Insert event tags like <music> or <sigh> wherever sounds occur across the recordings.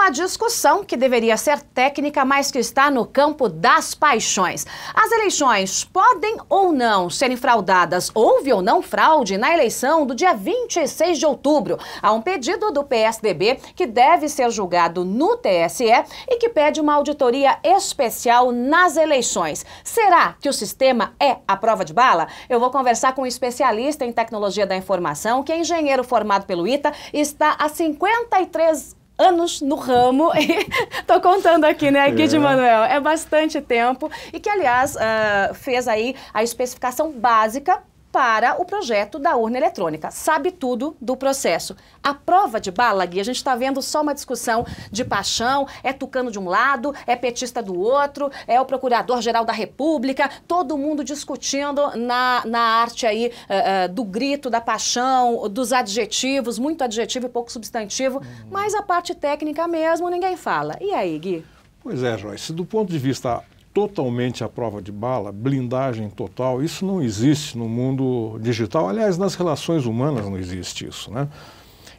uma discussão que deveria ser técnica, mas que está no campo das paixões. As eleições podem ou não serem fraudadas? Houve ou não fraude na eleição do dia 26 de outubro? Há um pedido do PSDB que deve ser julgado no TSE e que pede uma auditoria especial nas eleições. Será que o sistema é a prova de bala? Eu vou conversar com um especialista em tecnologia da informação, que é engenheiro formado pelo ITA, está há 53 anos no ramo, <laughs> estou contando aqui, né, Guide é. Manuel, é bastante tempo, e que, aliás, uh, fez aí a especificação básica para o projeto da urna eletrônica. Sabe tudo do processo. A prova de bala, Gui, a gente está vendo só uma discussão de paixão, é tucano de um lado, é petista do outro, é o procurador-geral da República, todo mundo discutindo na, na arte aí uh, uh, do grito, da paixão, dos adjetivos, muito adjetivo e pouco substantivo, uhum. mas a parte técnica mesmo ninguém fala. E aí, Gui? Pois é, Joyce, do ponto de vista totalmente à prova de bala, blindagem total, isso não existe no mundo digital. Aliás, nas relações humanas não existe isso. Né?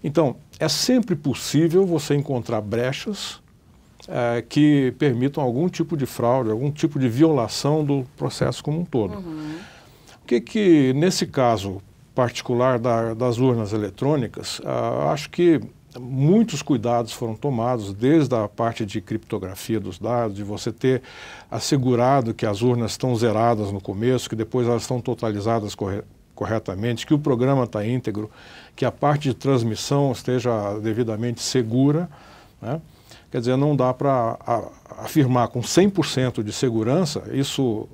Então, é sempre possível você encontrar brechas é, que permitam algum tipo de fraude, algum tipo de violação do processo como um todo. Uhum. O que, que, nesse caso particular da, das urnas eletrônicas, ah, acho que muitos cuidados foram tomados, desde a parte de criptografia dos dados, de você ter assegurado que as urnas estão zeradas no começo, que depois elas estão totalizadas corre corretamente, que o programa está íntegro, que a parte de transmissão esteja devidamente segura. Né? Quer dizer, não dá para afirmar com 100% de segurança, isso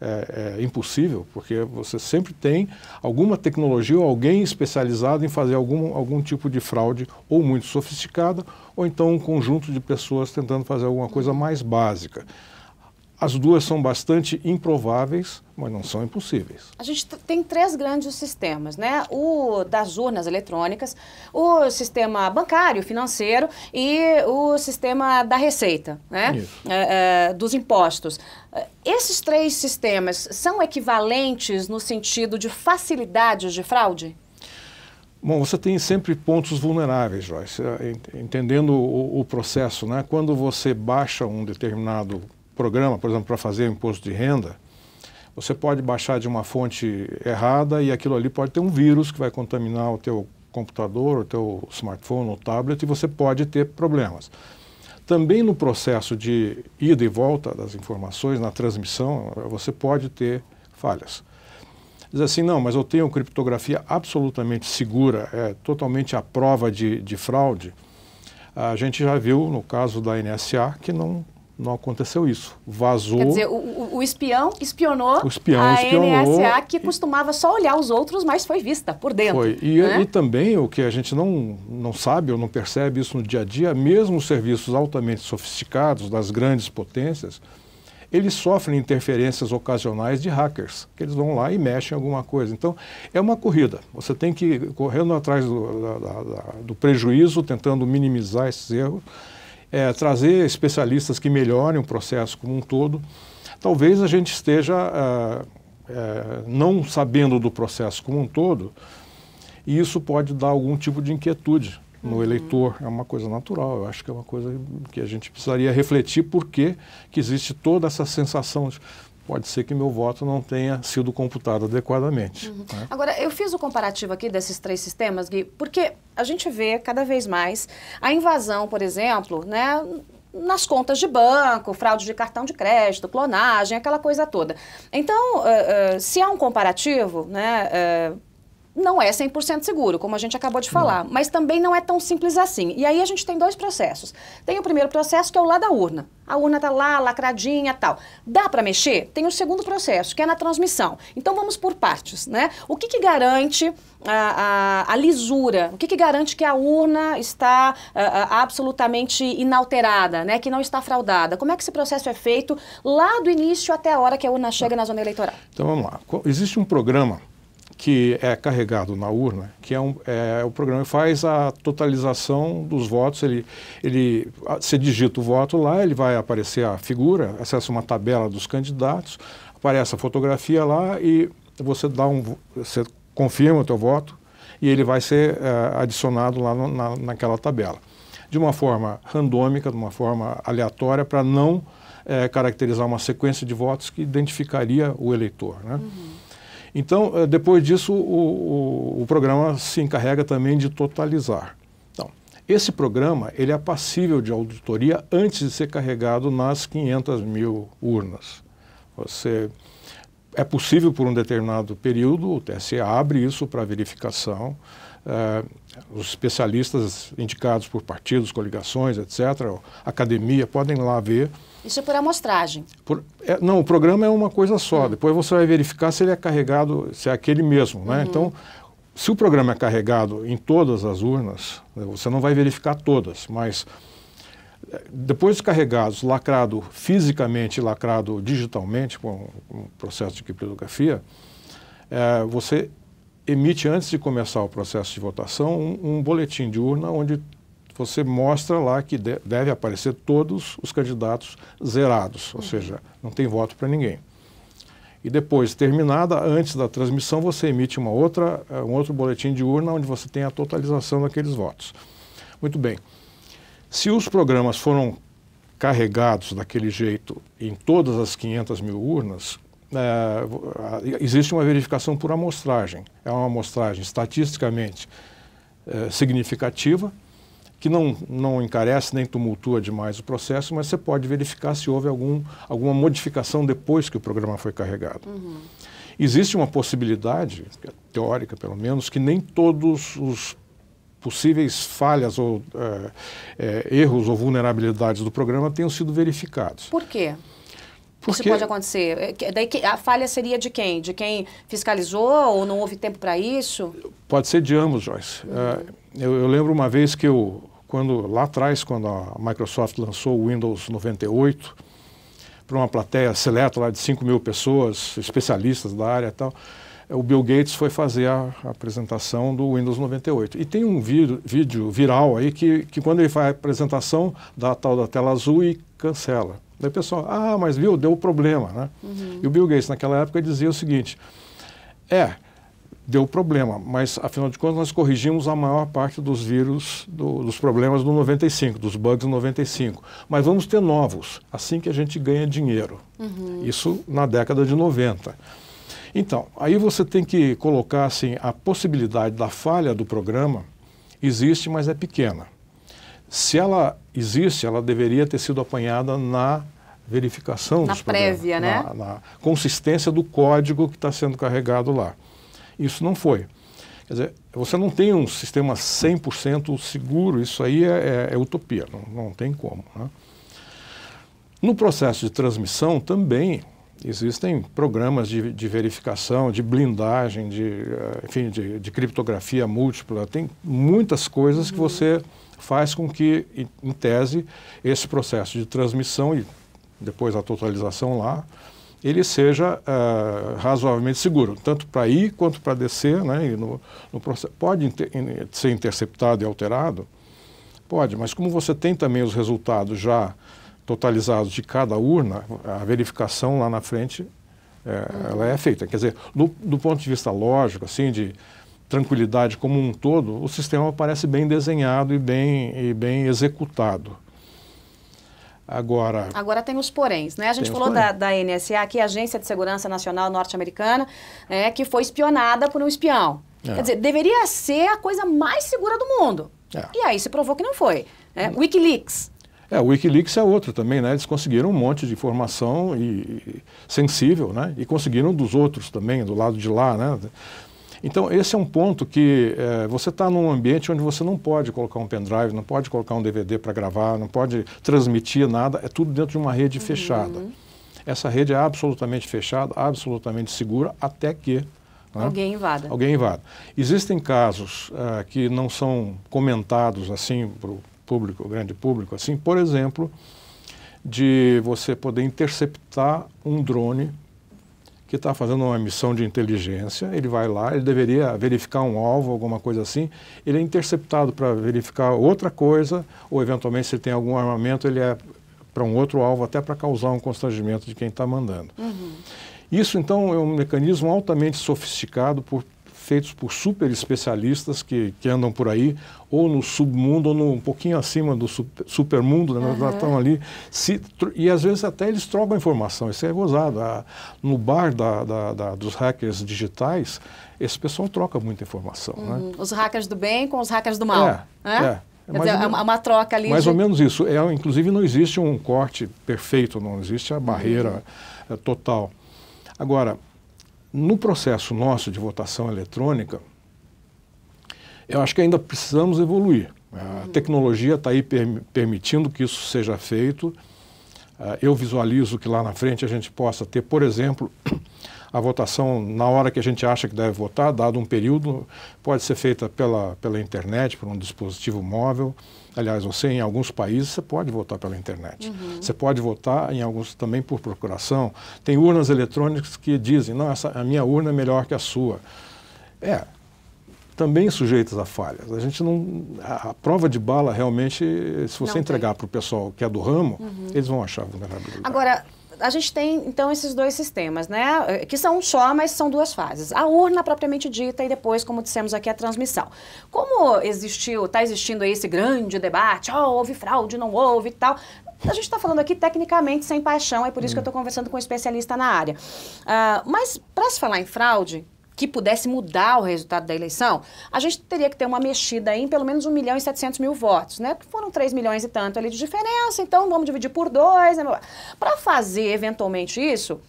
é, é impossível, porque você sempre tem alguma tecnologia ou alguém especializado em fazer algum, algum tipo de fraude ou muito sofisticada, ou então um conjunto de pessoas tentando fazer alguma coisa mais básica. As duas são bastante improváveis, mas não são impossíveis. A gente tem três grandes sistemas, né? O das urnas eletrônicas, o sistema bancário, financeiro e o sistema da receita, né? É, é, dos impostos. É, esses três sistemas são equivalentes no sentido de facilidades de fraude? Bom, você tem sempre pontos vulneráveis, Joyce. É, entendendo o, o processo, né? Quando você baixa um determinado programa, por exemplo, para fazer o imposto de renda, você pode baixar de uma fonte errada e aquilo ali pode ter um vírus que vai contaminar o teu computador, o teu smartphone, o tablet e você pode ter problemas. Também no processo de ida e volta das informações, na transmissão, você pode ter falhas. Diz assim, não, mas eu tenho criptografia absolutamente segura, é totalmente à prova de, de fraude. A gente já viu no caso da NSA que não não aconteceu isso. Vazou. Quer dizer, o, o espião espionou o espião a espionou, NSA, que costumava só olhar os outros, mas foi vista por dentro. Foi. E, né? e, também o que a gente não, não sabe ou não percebe isso no dia a dia, mesmo os serviços altamente sofisticados das grandes potências, eles sofrem interferências ocasionais de hackers, que eles vão lá e mexem alguma coisa. Então, é uma corrida. Você tem que ir correndo atrás do, da, da, do prejuízo, tentando minimizar esses erros é, trazer especialistas que melhorem o processo como um todo. Talvez a gente esteja ah, é, não sabendo do processo como um todo, e isso pode dar algum tipo de inquietude no uhum. eleitor. É uma coisa natural, eu acho que é uma coisa que a gente precisaria refletir por que existe toda essa sensação de pode ser que meu voto não tenha sido computado adequadamente. Uhum. Né? Agora, eu fiz o comparativo aqui desses três sistemas, Gui, porque a gente vê cada vez mais a invasão, por exemplo, né? nas contas de banco, fraude de cartão de crédito, clonagem, aquela coisa toda. Então, uh, uh, se há um comparativo, né, uh, não é 100% seguro, como a gente acabou de falar, não. mas também não é tão simples assim. E aí a gente tem dois processos. Tem o primeiro processo, que é o lá da urna. A urna está lá, lacradinha tal. Dá para mexer? Tem o segundo processo, que é na transmissão. Então vamos por partes, né? O que, que garante a, a, a, lisura? O que, que garante que a urna está a, a, absolutamente inalterada, né? que não está fraudada? Como é que esse processo é feito lá do início até a hora que a urna chega na zona eleitoral? Então vamos lá. Existe um programa que é carregado na urna, que é, um, é o programa faz a totalização dos votos, ele, ele se digita o voto lá, ele vai aparecer a figura, acessa uma tabela dos candidatos, aparece a fotografia lá e você dá um, você confirma o teu voto e ele vai ser é, adicionado lá no, na, naquela tabela. De uma forma randômica, de uma forma aleatória, para não é, caracterizar uma sequência de votos que identificaria o eleitor. Né? Uhum. Então, eh, depois disso, o, o, o programa se encarrega também de totalizar. Então, esse programa ele é passível de auditoria antes de ser carregado nas 500 mil urnas. Você é possível por um determinado período, o TSE abre isso para verificação. Eh, os especialistas indicados por partidos, coligações, etc., academia, podem lá ver isso é por amostragem. Por, é, não, o programa é uma coisa só. Uhum. Depois você vai verificar se ele é carregado, se é aquele mesmo. Né? Uhum. Então, se o programa é carregado em todas as urnas, né, você não vai verificar todas, mas é, depois de carregados, lacrado fisicamente, lacrado digitalmente, com um processo de criptografia, é, você emite, antes de começar o processo de votação, um, um boletim de urna onde você mostra lá que deve aparecer todos os candidatos zerados, ou uhum. seja, não tem voto para ninguém. E depois, terminada, antes da transmissão, você emite uma outra, eh, um outro boletim de urna onde você tem a totalização daqueles votos. Muito bem. Se os programas foram carregados daquele jeito em todas as 500 mil urnas, é, existe uma verificação por amostragem. É uma amostragem estatisticamente é, significativa, que não, não encarece nem tumultua demais o processo, mas você pode verificar se houve algum, alguma modificação depois que o programa foi carregado. Uhum. Existe uma possibilidade, é teórica pelo menos, que nem todos os possíveis falhas ou é, é, erros ou vulnerabilidades do programa tenham sido verificados. Por quê? Porque... Isso pode acontecer. É daí a falha seria de quem? De quem fiscalizou ou não houve tempo para isso? Pode ser de ambos, Joyce. Uhum. Uh, eu, eu, lembro uma vez que eu quando lá atrás, quando a Microsoft lançou o Windows 98, para uma plateia seleta lá de 5 mil pessoas, especialistas da área e tal, é, o Bill Gates foi fazer a, apresentação do Windows 98. E tem um vídeo, vídeo viral aí que, que quando ele faz a apresentação, dá a tal da tela azul e cancela. Daí o pessoal, ah, mas viu, deu problema, né? Uhum. E o Bill Gates naquela época dizia o seguinte, é, deu problema, mas afinal de contas nós corrigimos a maior parte dos vírus, do, dos problemas do 95, dos bugs do 95. Mas vamos ter novos, assim que a gente ganha dinheiro. Uhum. Isso na década de 90. Então, aí você tem que colocar assim, a possibilidade da falha do programa existe, mas é pequena. Se ela existe, ela deveria ter sido apanhada na verificação na dos prévia, né? Na, na consistência do código que está sendo carregado lá. Isso não foi. Quer dizer, você não tem um sistema 100% seguro, isso aí é, é, é utopia, não, não, tem como. Né? No processo de transmissão também existem programas de, de verificação, de blindagem, de, eh, enfim, de, de, criptografia múltipla, tem muitas coisas que você faz com que, em tese, esse processo de transmissão e depois a totalização lá, ele seja uh, razoavelmente seguro, tanto para ir quanto para descer. Né, no, no, pode inter, ser interceptado e alterado? Pode, mas como você tem também os resultados já totalizados de cada urna, a verificação lá na frente é, ela é feita. Quer dizer, do, do, ponto de vista lógico, assim, de tranquilidade como um todo, o sistema parece bem desenhado e bem, e bem executado. Agora. Agora tem os poréns, né? A gente falou da, da NSA, que é a Agência de Segurança Nacional Norte-Americana, né, que foi espionada por um espião. É. Quer dizer, deveria ser a coisa mais segura do mundo. É. E aí se provou que não foi. Né? Wikileaks. É, o Wikileaks é outro também, né? Eles conseguiram um monte de informação e, e, sensível, né? E conseguiram dos outros também, do lado de lá, né? Então, esse é um ponto que é, você está num ambiente onde você não pode colocar um pendrive, não pode colocar um DVD para gravar, não pode transmitir nada, é tudo dentro de uma rede uhum. fechada. Essa rede é absolutamente fechada, absolutamente segura, até que né? Alguém invada. Alguém invada. Existem casos uh, que não são comentados assim para o público, o grande público, assim, por exemplo, de você poder interceptar um drone que está fazendo uma missão de inteligência, ele vai lá, ele deveria verificar um alvo, alguma coisa assim, ele é interceptado para verificar outra coisa, ou eventualmente se tem algum armamento, ele é para um outro alvo, até para causar um constrangimento de quem está mandando. Uhum. Isso, então, é um mecanismo altamente sofisticado por feitos por super especialistas que, que andam por aí, ou no submundo, ou no, um pouquinho acima do super, supermundo, né? uhum. estão ali. Se, e às vezes até eles trocam informação, isso é gozado. A, no bar da, da, da, dos hackers digitais, esse pessoal troca muita informação. Né? Uhum. Né? Os hackers do bem com os hackers do mal. É, é? é. Quer dizer, menos, é é uma troca ali. Mais de... ou menos isso. É, inclusive, não existe um corte perfeito, não existe a barreira uhum. É, total. Agora, no processo nosso de votação eletrônica, eu acho que ainda precisamos evoluir. A tecnologia está aí per permitindo que isso seja feito. Ah, eu visualizo que lá na frente a gente possa ter, por exemplo, <coughs> a votação na hora que a gente acha que deve votar, dado um período, pode ser feita pela, pela internet, por um dispositivo móvel. Aliás, você em alguns países você pode votar pela internet. Uhum. Você pode votar em alguns também por procuração. Tem urnas eletrônicas que dizem, não, essa, a minha urna é melhor que a sua. É, também sujeitas a falhas. A gente não. A, a prova de bala realmente, se você não entregar para o pessoal que é do ramo, uhum. eles vão achar vulnerabilidade. Agora, a gente tem, então, esses dois sistemas, né? Eh, que são um só, mas são duas fases. A urna propriamente dita e depois, como dissemos aqui, a transmissão. Como existiu, está existindo aí esse grande debate, oh, houve fraude, não houve e tal, a gente está falando aqui tecnicamente sem paixão, é por isso que eu estou hum. conversando com um especialista na área. Uh, mas, para se falar em fraude, que pudesse mudar o resultado da eleição, a gente teria que ter uma mexida em pelo menos 1 milhão e 700 mil votos, né? Que foram 3 milhões e tanto ali de diferença, então vamos dividir por dois. Né? Para fazer eventualmente isso,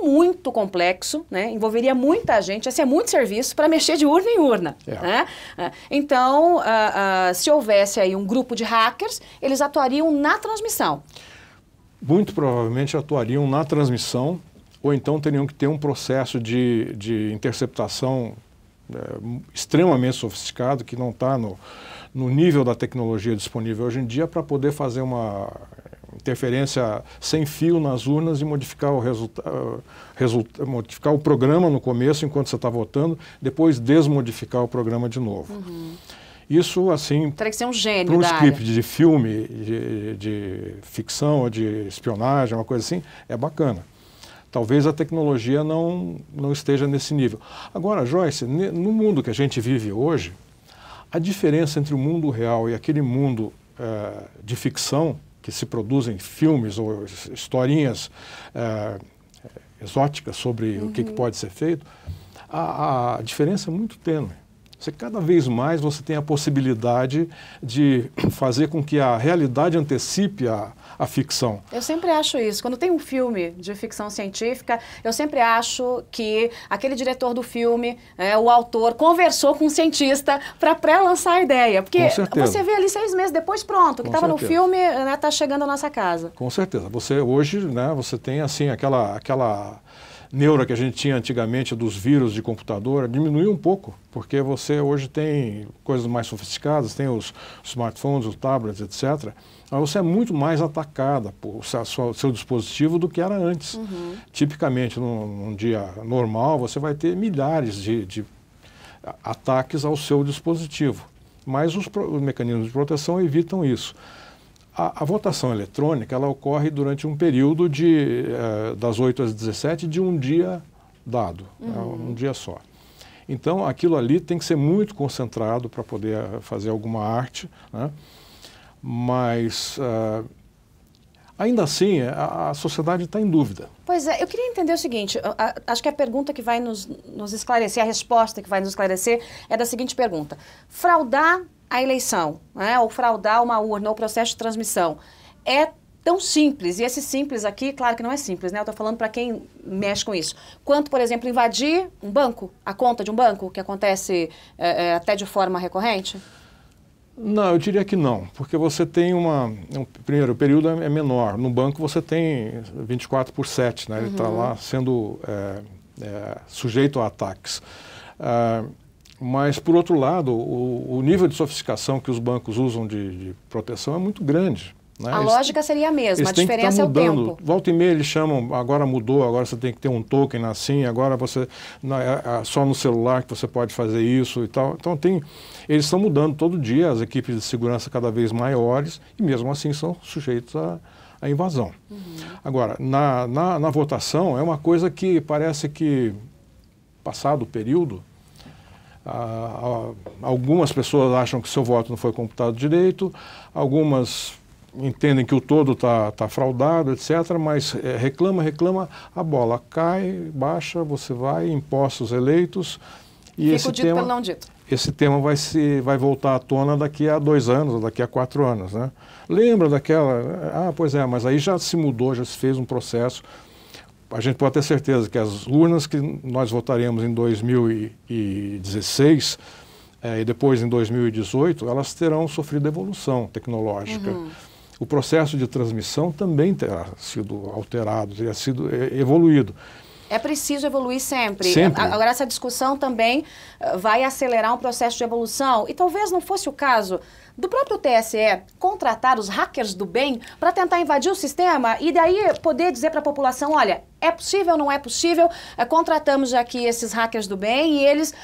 muito complexo, né? envolveria muita gente, ia ser muito serviço para mexer de urna em urna. É. Né? É. Então, uh, uh, se houvesse aí um grupo de hackers, eles atuariam na transmissão. Muito provavelmente atuariam na transmissão ou então teriam que ter um processo de, de interceptação é, extremamente sofisticado, que não está no, no nível da tecnologia disponível hoje em dia, para poder fazer uma interferência sem fio nas urnas e modificar o, resulta resulta modificar o programa no começo, enquanto você está votando, depois desmodificar o programa de novo. Uhum. Isso, assim. Teria que ser um gênio, Para um script área. de filme, de, de ficção ou de espionagem, uma coisa assim, é bacana talvez a tecnologia não, não esteja nesse nível. Agora, Joyce, no mundo que a gente vive hoje, a diferença entre o mundo real e aquele mundo é, de ficção, que se produzem filmes ou historinhas é, exóticas sobre uhum. o que, que, uhum. pode ser feito, a, a diferença é muito tênue. Você cada vez mais você tem a possibilidade de <clears throat> fazer com que a realidade antecipe a, a ficção. Eu sempre acho isso. Quando tem um filme de ficção científica, eu sempre acho que aquele diretor do filme, é, o autor, conversou com um cientista para pré-lançar a ideia. Porque você vê ali seis meses depois, pronto, o que estava no filme está né, tá chegando à nossa casa. Com certeza. Você hoje, né, você tem assim aquela, aquela neura que a gente tinha antigamente dos vírus de computador diminuiu um pouco, porque você hoje tem coisas mais sofisticadas, tem os smartphones, os tablets, etc. Aí você é muito mais atacada por seu, seu dispositivo do que era antes. Uhum. Tipicamente, num, num, dia normal, você vai ter milhares de, de ataques ao seu dispositivo. Mas os, os mecanismos de proteção evitam isso. A, a, votação eletrônica ela ocorre durante um período de, eh, das 8 às 17 de um dia dado, uhum. né, um dia só. Então, aquilo ali tem que ser muito concentrado para poder eh, fazer alguma arte, né? mas uh, ainda assim a, a sociedade está em dúvida. Pois é, eu queria entender o seguinte: a, acho que a pergunta que vai nos, nos esclarecer, a resposta que vai nos esclarecer é da seguinte pergunta: fraudar a eleição, né? ou fraudar uma urna, ou processo de transmissão. É tão simples, e esse simples aqui, claro que não é simples, né? Eu estou falando para quem mexe com isso. Quanto, por exemplo, invadir um banco, a conta de um banco, que acontece é, é, até de forma recorrente? Não, eu diria que não, porque você tem uma. Um, primeiro, o período é menor. No banco você tem 24 por 7, né? Ele está uhum. lá sendo é, é sujeito a ataques. Ah, mas, por outro lado, o, o nível de sofisticação que os bancos usam de, de proteção é muito grande. Né? A eles, lógica seria a mesma, a diferença tá é o tempo. Volta e meia eles chamam, agora mudou, agora você tem que ter um token na agora você na, é, é só no celular que você pode fazer isso e tal. Então tem, eles estão mudando todo dia, as equipes de segurança cada vez maiores e mesmo assim são sujeitos a, a invasão. Uhum. Agora, na, na, na votação é uma coisa que parece que, passado o período, algumas pessoas acham que seu voto não foi computado direito, algumas entendem que o todo está tá fraudado, etc., mas é, reclama, reclama, a bola cai, baixa, você vai, impostos eleitos. E esse dito tema, pelo não dito. Esse tema vai, se, vai voltar à tona daqui a dois anos, daqui a quatro anos. Né? Lembra daquela? Ah, pois é, mas aí já se mudou, já se fez um processo a gente pode ter certeza que as urnas que nós votaremos em 2016 é, eh, e depois em 2018, elas terão sofrido evolução tecnológica. Uhum. O processo de transmissão também terá sido alterado, terá sido evoluído. É preciso evoluir sempre. sempre. Agora, essa discussão também eh, vai acelerar um processo de evolução, e talvez não fosse o caso do próprio TSE contratar os hackers do bem para tentar invadir o sistema e daí poder dizer para a população, olha, é possível, não é possível, eh, contratamos aqui esses hackers do bem e eles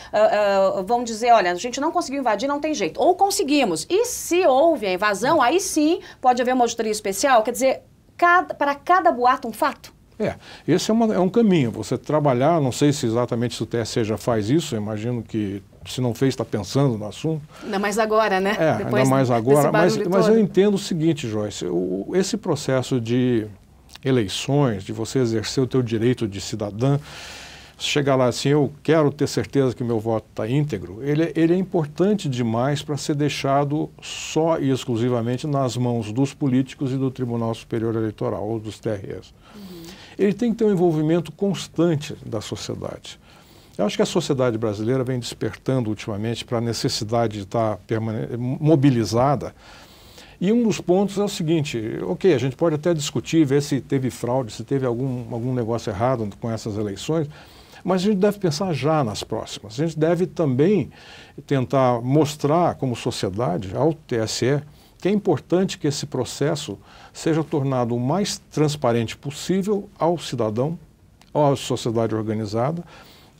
uh, uh, vão dizer, olha, a gente não conseguiu invadir, não tem jeito. Ou conseguimos. E se houve a invasão, aí sim pode haver uma auditoria especial, quer dizer, cada, para cada boato um fato. É, esse é, uma, é um caminho, você trabalhar, não sei se exatamente se o TSE já faz isso, imagino que se não fez, está pensando no assunto. Ainda mais agora, né? É, Depois ainda mais agora. Mas, mas eu entendo o seguinte, Joyce, o, esse processo de eleições, de você exercer o teu direito de cidadã, chegar lá assim, eu quero ter certeza que meu voto está íntegro, ele, ele é importante demais para ser deixado só e exclusivamente nas mãos dos políticos e do Tribunal Superior Eleitoral ou dos TREs ele tem que ter um envolvimento constante da sociedade. Eu acho que a sociedade brasileira vem despertando ultimamente para a necessidade de estar mobilizada. E um dos pontos é o seguinte: ok, a gente pode até discutir, ver se teve fraude, se teve algum, algum negócio errado com essas eleições, mas a gente deve pensar já nas próximas. A gente deve também tentar mostrar como sociedade ao TSE que é importante que esse processo seja tornado o mais transparente possível ao cidadão, à sociedade organizada,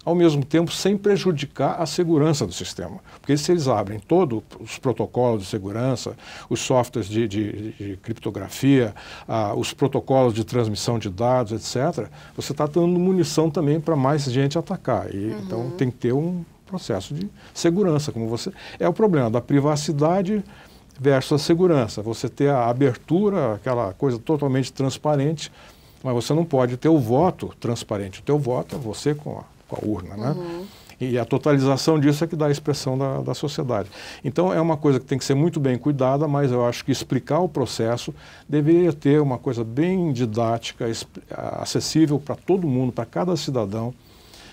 ao mesmo tempo sem prejudicar a segurança do sistema. Porque se eles abrem todos os protocolos de segurança, os softwares de, de, de criptografia, ah, os protocolos de transmissão de dados, etc., você está dando munição também para mais gente atacar. E, uhum. Então tem que ter um processo de segurança, como você. É o problema da privacidade versus a segurança. Você ter a abertura, aquela coisa totalmente transparente, mas você não pode ter o voto transparente. O teu voto é você com a, com a urna, né? Uhum. E a totalização disso é que dá a expressão da, da sociedade. Então, é uma coisa que tem que ser muito bem cuidada, mas eu acho que explicar o processo deveria ter uma coisa bem didática, acessível para todo mundo, para cada cidadão,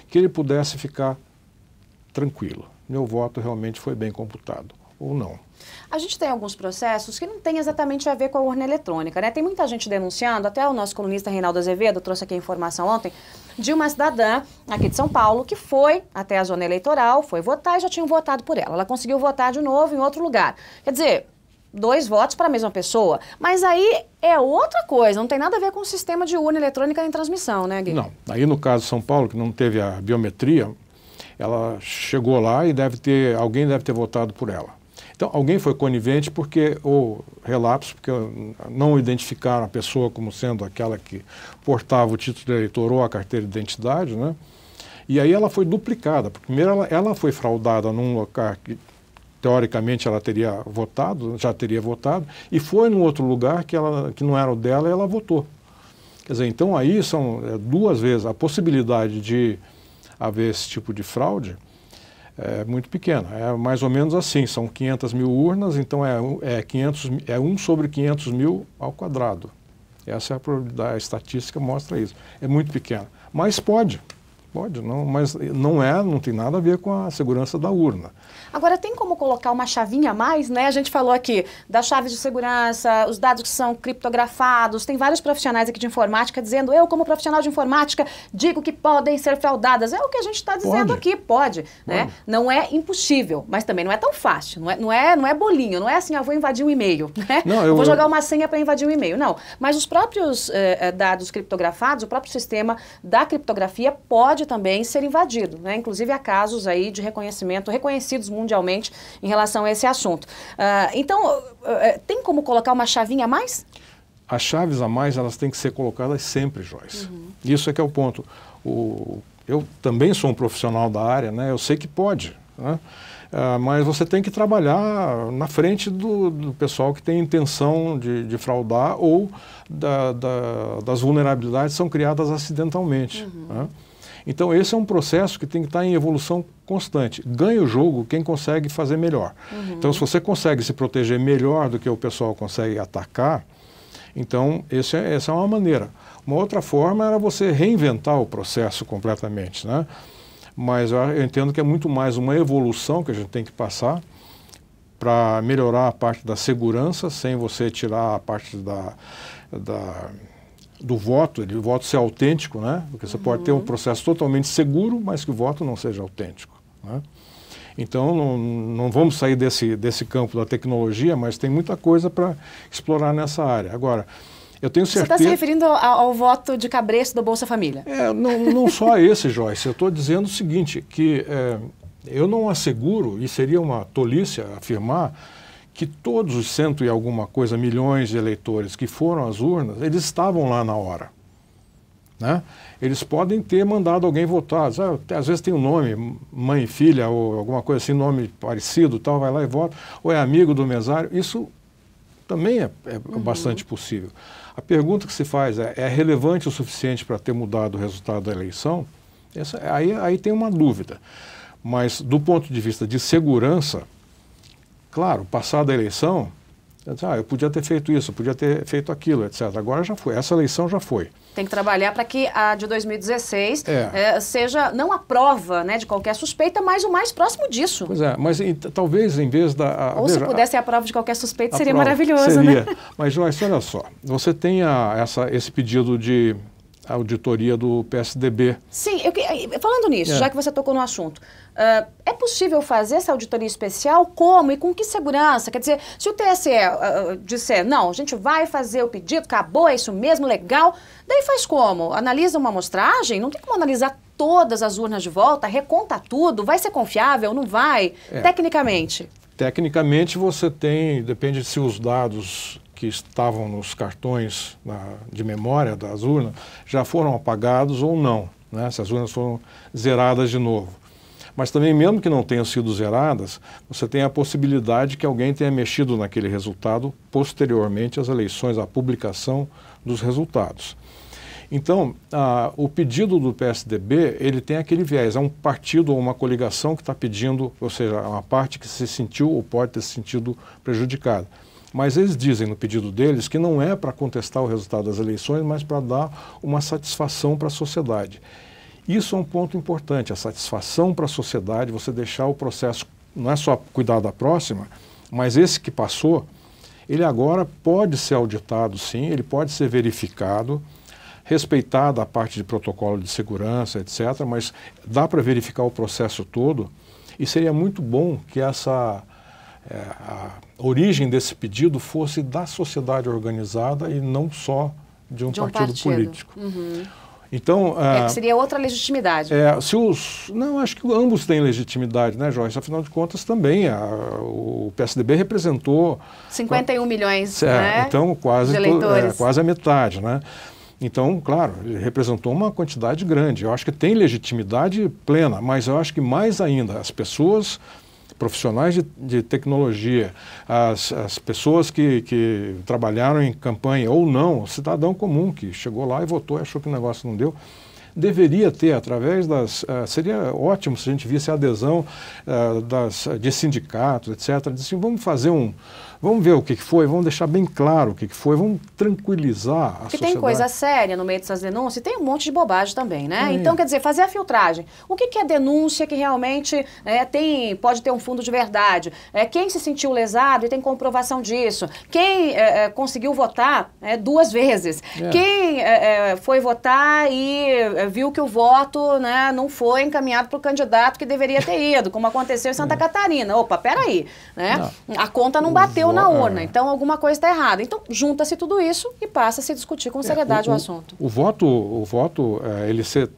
que ele pudesse ficar tranquilo. Meu voto realmente foi bem computado ou não. A gente tem alguns processos que não tem exatamente a ver com a urna eletrônica, né? Tem muita gente denunciando, até o nosso colunista Reinaldo Azevedo trouxe aqui a informação ontem, de uma cidadã aqui de São Paulo que foi até a zona eleitoral, foi votar e já tinham votado por ela. Ela conseguiu votar de novo em outro lugar. Quer dizer, dois votos para a mesma pessoa. Mas aí é outra coisa, não tem nada a ver com o sistema de urna eletrônica em transmissão, né, Gui? Não. Aí no caso de São Paulo, que não teve a biometria, ela chegou lá e deve ter, alguém deve ter votado por ela. Então, alguém foi conivente porque, ou relapso, porque não identificaram a pessoa como sendo aquela que portava o título de eleitor ou a carteira de identidade, né? E aí ela foi duplicada. Primeiro, ela, ela foi fraudada num lugar que, teoricamente, ela teria votado, já teria votado, e foi num outro lugar que, ela, que não era o dela e ela votou. Quer dizer, então aí são é, duas vezes a possibilidade de haver esse tipo de fraude é muito pequena. É mais ou menos assim, são 500 mil urnas, então é, é, 500, é 1 sobre 500 mil ao quadrado. Essa é a probabilidade, a estatística mostra isso. É muito pequena, mas pode. Pode, não, mas não é, não tem nada a ver com a segurança da urna. Agora, tem como colocar uma chavinha a mais, né? A gente falou aqui das chaves de segurança, os dados que são criptografados, tem vários profissionais aqui de informática dizendo, eu como profissional de informática digo que podem ser fraudadas. É o que a gente está dizendo pode. aqui, pode, né? pode, né? Não é impossível, mas também não é tão fácil, não é, não é, não é bolinho, não é assim, ah, vou invadir um e-mail, <laughs> né? Não, eu, vou jogar eu... uma senha para invadir um e-mail, não. Mas os próprios eh, eh, dados criptografados, o próprio sistema da criptografia pode também ser invadido, né? Inclusive há casos aí de reconhecimento, reconhecidos mundialmente em relação a esse assunto. Uh, então, uh, tem como colocar uma chavinha a mais? As chaves a mais, elas têm que ser colocadas sempre, Joyce. Uhum. Isso é que é o ponto. O, eu também sou um profissional da área, né? Eu sei que pode, né? Uh, mas você tem que trabalhar na frente do, do pessoal que tem intenção de, de fraudar ou da, da, das vulnerabilidades são criadas acidentalmente. Uhum. Né? Então, esse é um processo que tem que estar em evolução constante. Ganha o jogo quem consegue fazer melhor. Uhum. Então, se você consegue se proteger melhor do que o pessoal consegue atacar, então esse é, essa é uma maneira. Uma outra forma era você reinventar o processo completamente, né? Mas eu, eu entendo que é muito mais uma evolução que a gente tem que passar para melhorar a parte da segurança, sem você tirar a parte da, da do voto, ele, o voto ser autêntico, né? porque você uhum. pode ter um uhum. processo totalmente seguro, mas que o voto não seja autêntico. Né? Então, não, não, vamos sair desse, desse campo da tecnologia, mas tem muita coisa para explorar nessa área. Agora, eu tenho tá certeza... Você está se referindo ao, ao, voto de cabresto do Bolsa Família? É, não, não só esse, Joyce. Eu estou dizendo o seguinte, que é, eu não asseguro, e seria uma tolice afirmar, que todos os cento e alguma coisa milhões de eleitores que foram às urnas, eles estavam lá na hora. Né? Eles podem ter mandado alguém votar. Às vezes tem um nome, mãe e filha, ou alguma coisa assim, nome parecido, tal, vai lá e vota, ou é amigo do mesário. Isso também é, é uhum. bastante possível. A pergunta que se faz é: é relevante o suficiente para ter mudado o resultado da eleição? Essa, aí, aí tem uma dúvida. Mas, do ponto de vista de segurança, Claro, passada a eleição, ah, eu podia ter feito isso, podia ter feito aquilo, etc. Agora já foi, essa eleição já foi. Tem que trabalhar para que a de 2016 é. É, seja não a prova né, de qualquer suspeita, mas o mais próximo disso. Pois é, mas talvez em vez da. A, Ou veja, se pudesse a, a, prova de qualquer suspeita, seria maravilhoso, seria. né? Mas, Joyce, olha só, você tem a, essa, esse pedido de a auditoria do PSDB. Sim, eu, eh, falando nisso, é. já que você tocou no assunto, uh, é possível fazer essa auditoria especial? Como e com que segurança? Quer dizer, se o TSE uh, eh, disser, não, a gente vai fazer o pedido, acabou, é isso mesmo, legal, daí faz como? Analisa uma amostragem? Não tem como analisar todas as urnas de volta, reconta tudo, vai ser confiável, não vai? É. Tecnicamente. Tecnicamente você tem, depende se os dados que estavam nos cartões na, de memória das urnas já foram apagados ou não, né? se as urnas foram zeradas de novo. Mas também, mesmo que não tenham sido zeradas, você tem a possibilidade que alguém tenha mexido naquele resultado posteriormente às eleições, à publicação dos resultados. Então, a, o pedido do PSDB, ele tem aquele viés, é um partido ou uma coligação que está pedindo, ou seja, é uma parte que se sentiu ou pode ter se sentido prejudicada. Mas eles dizem no pedido deles que não é para contestar o resultado das eleições, mas para dar uma satisfação para a sociedade. Isso é um ponto importante, a satisfação para a sociedade, você deixar o processo, não é só cuidar da próxima, mas esse que passou, ele agora pode ser auditado sim, ele pode ser verificado, respeitada a parte de protocolo de segurança, etc., mas dá para verificar o processo todo e seria muito bom que essa é, a origem desse pedido fosse da sociedade organizada e não só de um, de um partido, partido, político. Uhum. Então, é ah, seria outra legitimidade. É, se os, não, acho que ambos têm legitimidade, né, Joyce? Afinal de contas, também a, o PSDB representou 51 qual, milhões, é, né? Então, quase eleitores. É, quase a metade, né? Então, claro, ele representou uma quantidade grande. Eu acho que tem legitimidade plena, mas eu acho que mais ainda as pessoas profissionais de, de tecnologia, as, as pessoas que, que trabalharam em campanha ou não, o cidadão comum que chegou lá e votou e achou que o negócio não deu deveria ter através das uh, seria ótimo se a gente visse a adesão uh, das de sindicatos etc assim, vamos fazer um Vamos ver o que foi, vamos deixar bem claro o que foi, vamos tranquilizar a Porque sociedade. tem coisa séria no meio dessas denúncias e tem um monte de bobagem também, né? É. Então, quer dizer, fazer a filtragem. O que, é denúncia que realmente é, tem, pode ter um fundo de verdade? É, quem se sentiu lesado e tem comprovação disso? Quem é, é conseguiu votar é, duas vezes? Quem foi votar e viu que o voto né, não foi encaminhado para o candidato que deveria ter ido, como aconteceu em Santa Catarina? Opa, peraí, né? A conta não bateu bateu na urna, é. então alguma coisa está errada. Então junta-se tudo isso e passa a se discutir com é, seriedade o, o, assunto. O voto, o voto, é, ele ser,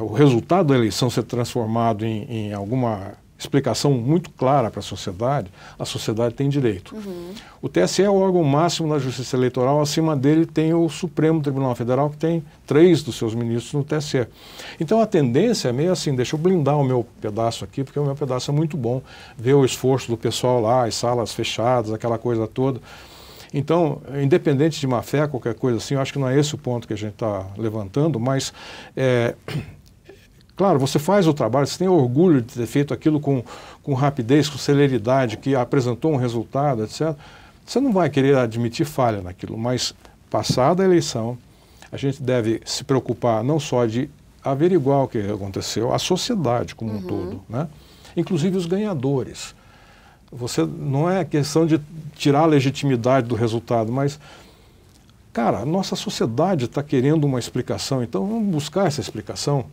o resultado da eleição ser transformado em, em alguma explicação muito clara para a sociedade, a sociedade tem direito. Uhum. O TSE é o órgão máximo da justiça eleitoral, acima dele tem o Supremo Tribunal Federal, que tem três dos seus ministros no TSE. Então a tendência é meio assim, deixa eu blindar o meu pedaço aqui, porque o meu pedaço é muito bom, ver o esforço do pessoal lá, as salas fechadas, aquela coisa toda. Então, independente de má fé, qualquer coisa assim, eu acho que não é esse o ponto que a gente está levantando, mas é, Claro, você faz o trabalho, você tem orgulho de ter feito aquilo com, com rapidez, com celeridade, que apresentou um resultado, etc. Você não vai querer admitir falha naquilo, mas passada a eleição, a gente deve se preocupar não só de averiguar o que aconteceu, a sociedade como uhum. um todo, né? inclusive os ganhadores. Você não é questão de tirar a legitimidade do resultado, mas cara, a nossa sociedade está querendo uma explicação, então vamos buscar essa explicação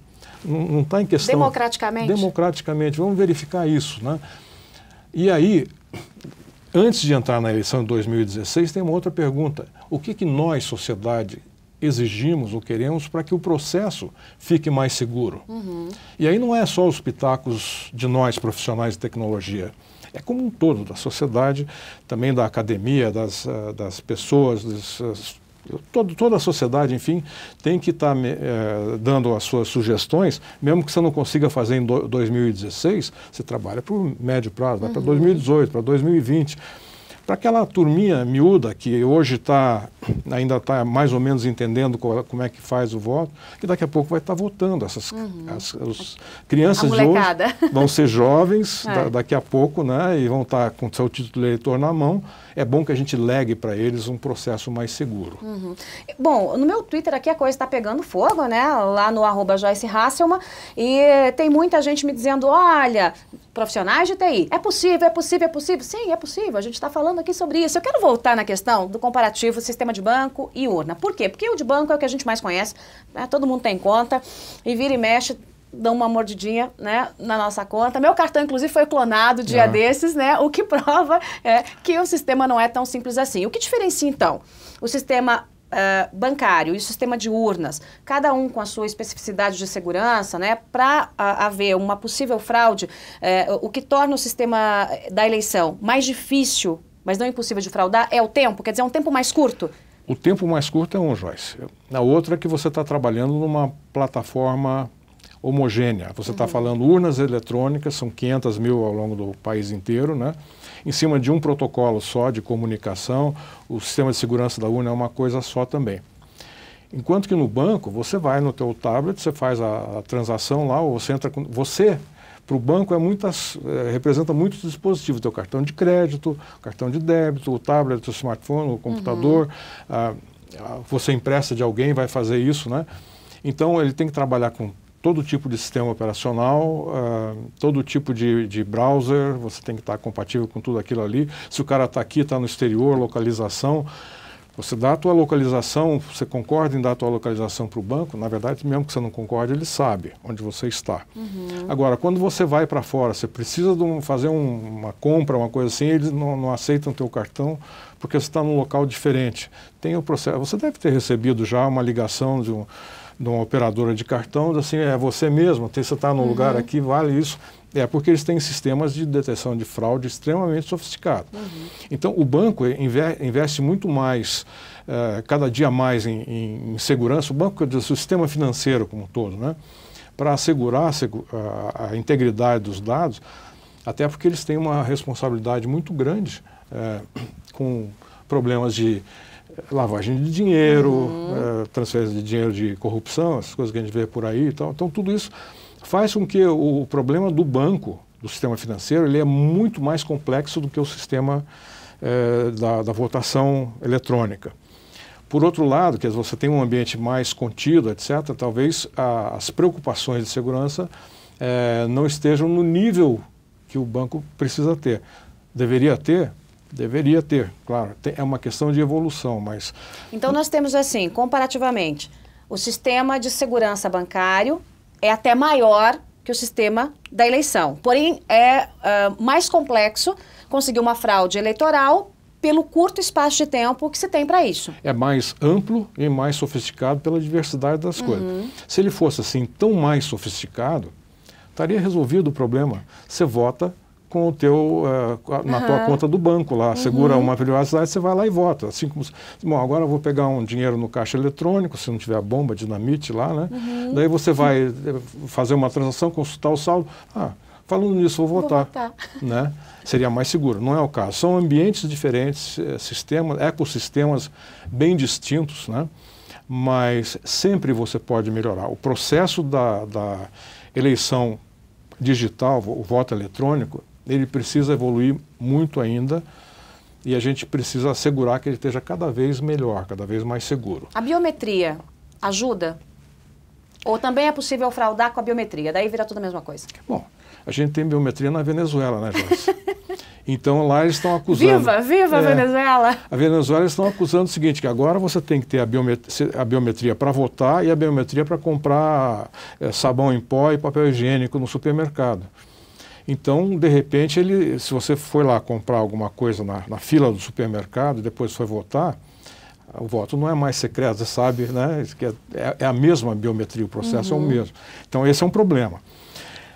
não está em questão. Democraticamente? Democraticamente. Vamos verificar isso. Né? E aí, antes de entrar na eleição de 2016, tem uma outra pergunta. O que, que nós, sociedade, exigimos ou queremos para que o processo fique mais seguro? Uhum. E aí não é só os pitacos de nós, profissionais de tecnologia. É como um todo, da sociedade, também da academia, das, ah, das pessoas, dos ah, eu, todo, toda a sociedade, enfim, tem que estar tá, é, dando as suas sugestões, mesmo que você não consiga fazer em do, 2016, você trabalha para o médio prazo, vai uhum. para 2018, para 2020. Para aquela turminha miúda que hoje tá, ainda está mais ou menos entendendo qual, como é que faz o voto, que daqui a pouco vai estar tá votando. Essas uhum. as, as crianças de hoje <laughs> vão ser jovens é. da, daqui a pouco né, e vão estar tá com seu título eleitor na mão. É bom que a gente legue para eles um processo mais seguro. Uhum. Bom, no meu Twitter aqui a coisa está pegando fogo, né? Lá no arroba Joyce Hasselman. E tem muita gente me dizendo, olha, profissionais de TI, é possível, é possível, é possível. Sim, é possível. A gente está falando falando aqui sobre isso. Eu quero voltar na questão do comparativo sistema de banco e urna. Por quê? Porque o de banco é o que a gente mais conhece, né? todo mundo tem conta, e vira e mexe, dão uma mordidinha né, na nossa conta. Meu cartão, inclusive, foi clonado dia ah. desses, né? O que <laughs> prova é que o sistema não é tão simples assim. O que diferencia, então, o sistema Uh, bancário e o sistema de urnas, cada um com a sua especificidade de segurança, né, para haver uma possível fraude, uh, o que torna o sistema da eleição mais difícil mas não é impossível de fraudar, é o tempo? Quer dizer, é um tempo mais curto? O tempo mais curto é um, Joyce. a outra é que você está trabalhando numa plataforma homogênea. Você está uhum. falando urnas eletrônicas, são 500 mil ao longo do país inteiro, né? em cima de um protocolo só de comunicação, o sistema de segurança da urna é uma coisa só também. Enquanto que no banco, você vai no teu tablet, você faz a, a transação lá, ou você entra com... Você para o banco é muitas, é, representa muitos dispositivos, teu cartão de crédito, cartão de débito, o tablet, o smartphone, o computador, uhum. ah, você empresta de alguém, vai fazer isso, né? Então ele tem que trabalhar com todo tipo de sistema operacional, ah, todo tipo de, de browser, você tem que estar compatível com tudo aquilo ali. Se o cara está aqui, está no exterior, localização. Você dá a tua localização, você concorda em dar a tua localização para o banco, na verdade, mesmo que você não concorde, ele sabe onde você está. Uhum. Agora, quando você vai para fora, você precisa um, fazer um, uma compra, uma coisa assim, eles não, não aceitam o teu cartão porque você está num local diferente. Tem o processo. Você deve ter recebido já uma ligação de um de uma operadora de cartão, assim, é você mesmo, você está no uhum. lugar aqui, vale isso. É, porque eles têm sistemas de detecção de fraude extremamente sofisticados. Uhum. Então, o banco investe muito mais, uh, cada dia mais, em, em, em segurança, o banco, o sistema financeiro como um todo, né? para assegurar a, a, integridade dos dados, até porque eles têm uma responsabilidade muito grande uh, <clears throat> com problemas de eh, lavagem de dinheiro, uhum. uh, transferência de dinheiro de corrupção, essas coisas que a gente vê por aí e tal. Então, tudo isso faz com que o problema do banco, do sistema financeiro, ele é muito mais complexo do que o sistema eh, da, da, votação eletrônica. Por outro lado, que você tem um ambiente mais contido, etc., talvez a, as preocupações de segurança eh, não estejam no nível que o banco precisa ter. Deveria ter? Deveria ter, claro. É uma questão de evolução, mas... Então nós temos assim, comparativamente, o sistema de segurança bancário é até maior que o sistema da eleição. Porém, é uh, mais complexo conseguir uma fraude eleitoral pelo curto espaço de tempo que se tem para isso. É mais amplo e mais sofisticado pela diversidade das uhum. coisas. Se ele fosse assim tão mais sofisticado, estaria resolvido o problema. Você vota com o teu uh, na uhum. tua conta do banco lá, uhum. segura uhum. uma periodicidade, você vai lá e vota. Assim como bom, agora eu vou pegar um dinheiro no caixa eletrônico, se não tiver bomba, dinamite lá, né? Uhum. Daí você vai eh, fazer uma transação, consultar o saldo. Ah, falando nisso, vou votar, vou votar. né? Seria mais seguro, não é o caso. São ambientes diferentes, eh, sistemas, ecossistemas bem distintos, né? Mas sempre você pode melhorar. O processo da, da eleição digital, o voto eletrônico, ele precisa evoluir muito ainda e a gente precisa assegurar que ele esteja cada vez melhor, cada vez mais seguro. A biometria ajuda? Ou também é possível fraudar com a biometria? Daí vira tudo a mesma coisa. Bom, a gente tem biometria na Venezuela, né, Joyce? <laughs> então lá eles estão acusando. Viva, viva é, a Venezuela! A Venezuela estão acusando o seguinte: que agora você tem que ter a biometria, a biometria para votar e a biometria para comprar é, sabão em pó e papel higiênico no supermercado. Então, de repente, ele, se você foi lá comprar alguma coisa na, na fila do supermercado e depois foi votar, o voto não é mais secreto, você sabe, né? É, é, é a mesma biometria, o processo uhum. é o uhum. mesmo. Então, esse é um problema.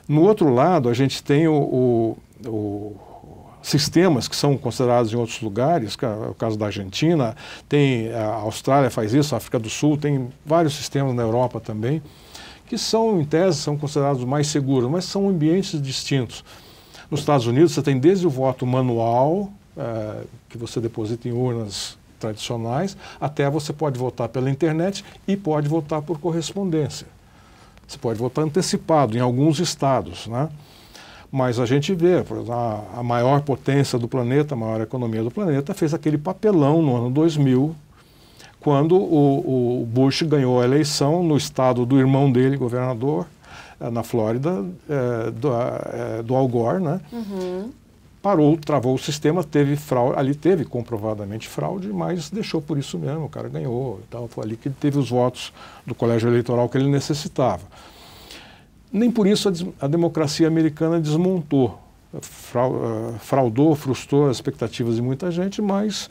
No outro lado, a gente tem o, o, o sistemas que são considerados em outros lugares, é o caso da Argentina, tem a Austrália faz isso, a África do Sul, tem vários sistemas na Europa também que são, em tese, são considerados mais seguros, mas são ambientes distintos. Nos Estados Unidos, você tem desde o voto manual, eh, que você deposita em urnas tradicionais, até você pode votar pela internet e pode votar por correspondência. Você pode votar antecipado em alguns estados, né? Mas a gente vê, a maior potência do planeta, a maior economia do planeta, fez aquele papelão no ano 2000 quando o, o, Bush ganhou a eleição no estado do irmão dele, governador, eh, na Flórida, é, do, é, do Al Gore, né? Uhum. Parou, travou o sistema, teve fraude, ali teve comprovadamente fraude, mas deixou por isso mesmo, o cara ganhou. Então, foi ali que ele teve os votos do colégio eleitoral que ele necessitava. Nem por isso a, a democracia americana desmontou, fraudou, frustrou as expectativas de muita gente, mas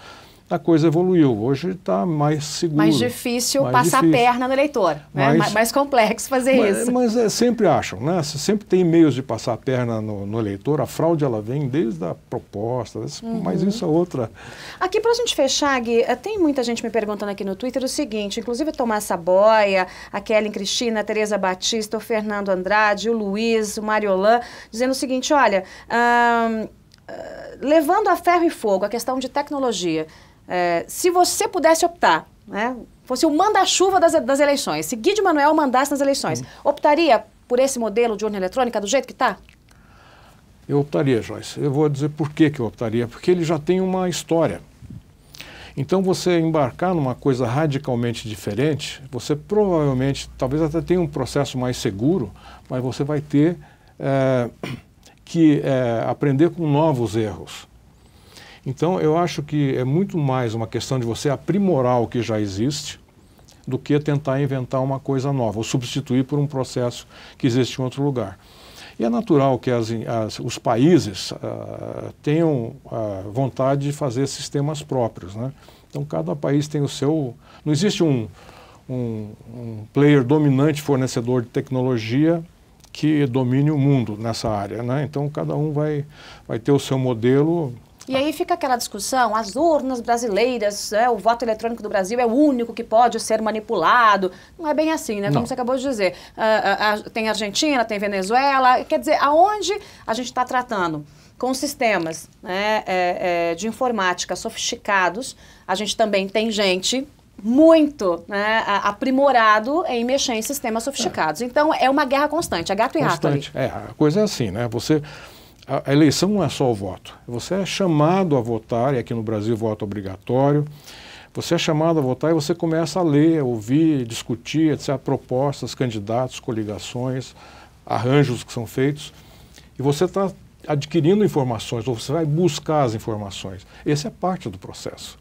a coisa evoluiu. Hoje está mais seguro. Mais difícil mais passar difícil. a perna no eleitor. Né? Mais, mais, complexo fazer mas, isso. Mas é, sempre acham, né? Sempre tem meios de passar a perna no, no eleitor. A fraude ela vem desde a proposta, uhum. mas isso é outra. Aqui, para a gente fechar, Gui, eh, tem muita gente me perguntando aqui no Twitter o seguinte, inclusive Tomás Saboia, a Kellen Cristina, a Tereza Batista, o Fernando Andrade, o Luiz, o Mariolan, dizendo o seguinte, olha... Hum, levando a ferro e fogo a questão de tecnologia, é, se você pudesse optar, né, fosse o manda-chuva das, das eleições, se Guido Manuel mandasse nas eleições, hum. optaria por esse modelo de urna eletrônica do jeito que está? Eu optaria, Joyce. Eu vou dizer por que, que eu optaria. Porque ele já tem uma história. Então, você embarcar numa coisa radicalmente diferente, você provavelmente, talvez até tenha um processo mais seguro, mas você vai ter é, <coughs> que é, aprender com novos erros. Então, eu acho que é muito mais uma questão de você aprimorar o que já existe do que tentar inventar uma coisa nova ou substituir por um processo que existe em outro lugar. E é natural que as, as, os países uh, tenham uh, vontade de fazer sistemas próprios. Né? Então, cada país tem o seu. Não existe um, um, um player dominante fornecedor de tecnologia que domine o mundo nessa área. Né? Então, cada um vai, vai ter o seu modelo e aí fica aquela discussão, as urnas brasileiras, né, o voto eletrônico do Brasil é o único que pode ser manipulado. Não é bem assim, né? Como Não. você acabou de dizer. Uh, uh, uh, tem Argentina, tem Venezuela. Quer dizer, aonde a gente está tratando? com sistemas né, é, é, de informática sofisticados, a gente também tem gente muito né, aprimorado em mexer em sistemas sofisticados. É. Então, é uma guerra constante, é gato constante. e rato. Constante, é, a coisa é assim, né? Você a, a eleição não é só o voto. Você é chamado a votar, e aqui no Brasil voto é obrigatório. Você é chamado a votar e você começa a ler, ouvir, discutir, etc., propostas, candidatos, coligações, arranjos que são feitos. E você está adquirindo informações, ou você vai buscar as informações. Essa é parte do processo.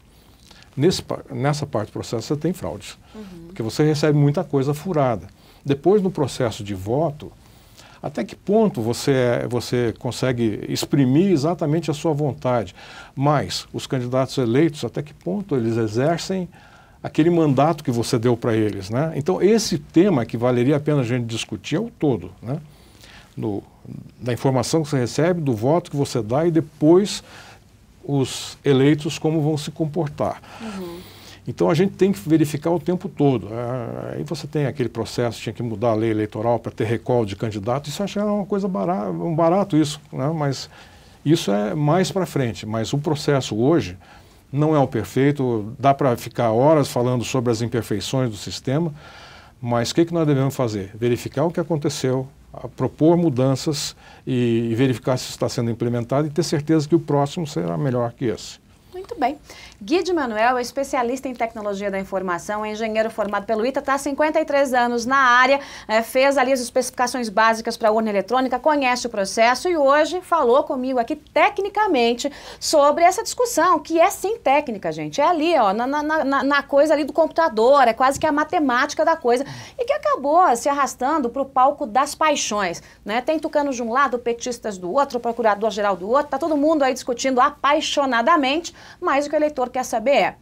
Nesse, nessa parte do processo você tem fraudes, uhum. porque você recebe muita coisa furada. Depois, no processo de voto, até que ponto você, você consegue exprimir exatamente a sua vontade. Mas os candidatos eleitos, até que ponto eles exercem aquele mandato que você deu para eles. Né? Então, esse tema que valeria a pena a gente discutir é o todo. Né? No, da informação que você recebe, do voto que você dá e depois os eleitos como vão se comportar. Uhum. Então a gente tem que verificar o tempo todo. Ah, aí você tem aquele processo, tinha que mudar a lei eleitoral para ter recall de candidato. Isso eu acho que era é uma coisa barata, um barato isso, né? mas isso é mais para frente. Mas o processo hoje não é o perfeito, dá para ficar horas falando sobre as imperfeições do sistema, mas o que, que nós devemos fazer? Verificar o que aconteceu, propor mudanças e, e verificar se está sendo implementado e ter certeza que o próximo será melhor que esse. Muito bem. Guide Manuel é especialista em tecnologia da informação, é engenheiro formado pelo ITA, está há 53 anos na área, é, fez ali as especificações básicas para a urna eletrônica, conhece o processo e hoje falou comigo aqui tecnicamente sobre essa discussão, que é sim técnica, gente. É ali, ó, na, na, na, na coisa ali do computador, é quase que a matemática da coisa, e que acabou se arrastando para o palco das paixões. Né? Tem tucanos de um lado, petistas do outro, procurador-geral do outro, tá todo mundo aí discutindo apaixonadamente, mas o que o eleitor quer saber é: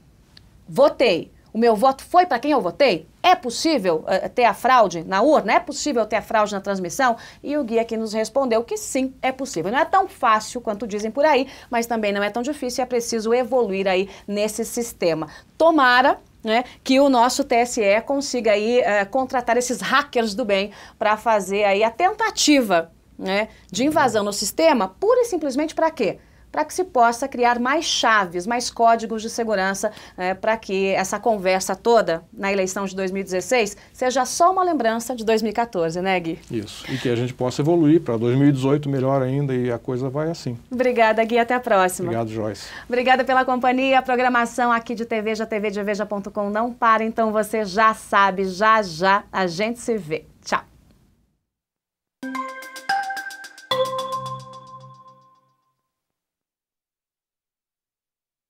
votei. O meu voto foi para quem eu votei? É possível uh, ter a fraude na urna? É possível ter a fraude na transmissão? E o guia aqui nos respondeu que sim, é possível. Não é tão fácil quanto dizem por aí, mas também não é tão difícil. É preciso evoluir aí nesse sistema. Tomara né, que o nosso TSE consiga aí eh, contratar esses hackers do bem para fazer aí a tentativa né, de invasão no sistema, pura e simplesmente para quê? para que se possa criar mais chaves, mais códigos de segurança é, para que essa conversa toda na eleição de 2016 seja só uma lembrança de 2014, né, Gui? Isso. E que a gente possa evoluir para 2018 melhor ainda e a coisa vai assim. Obrigada, Gui. Até a próxima. Obrigado, Joyce. Obrigada pela companhia. A programação aqui de TV, já TV de não para, então você já sabe, já já a gente se vê.